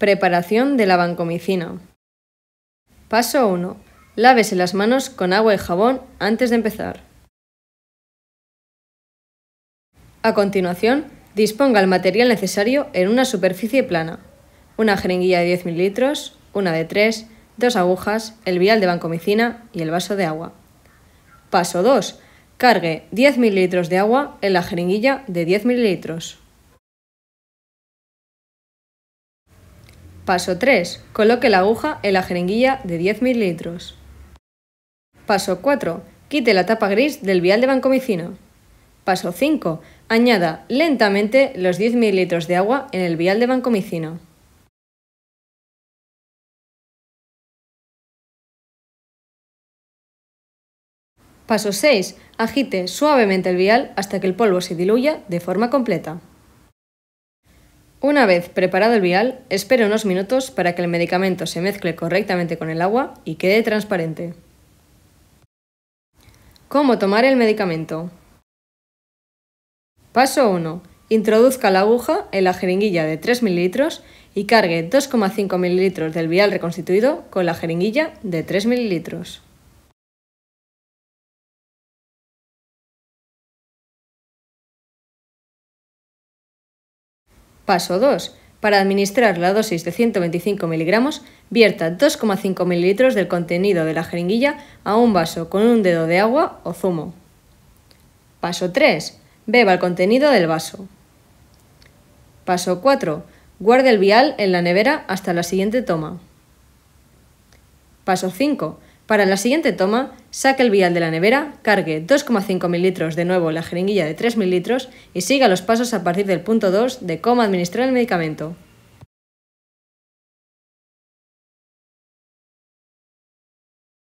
Preparación de la bancomicina. Paso 1. Lávese las manos con agua y jabón antes de empezar. A continuación, disponga el material necesario en una superficie plana. Una jeringuilla de 10 ml, una de 3, dos agujas, el vial de bancomicina y el vaso de agua. Paso 2. Cargue 10 ml de agua en la jeringuilla de 10 mililitros. Paso 3. Coloque la aguja en la jeringuilla de 10 ml. Paso 4. Quite la tapa gris del vial de bancomicino. Paso 5. Añada lentamente los 10 ml de agua en el vial de bancomicino. Paso 6. Agite suavemente el vial hasta que el polvo se diluya de forma completa. Una vez preparado el vial, espere unos minutos para que el medicamento se mezcle correctamente con el agua y quede transparente. ¿Cómo tomar el medicamento? Paso 1. Introduzca la aguja en la jeringuilla de 3 ml y cargue 2,5 ml del vial reconstituido con la jeringuilla de 3 ml. Paso 2. Para administrar la dosis de 125 miligramos, vierta 2,5 mililitros del contenido de la jeringuilla a un vaso con un dedo de agua o zumo. Paso 3. Beba el contenido del vaso. Paso 4. Guarde el vial en la nevera hasta la siguiente toma. Paso 5. Para la siguiente toma, saque el vial de la nevera, cargue 2,5 mililitros de nuevo la jeringuilla de 3 mililitros y siga los pasos a partir del punto 2 de cómo administrar el medicamento.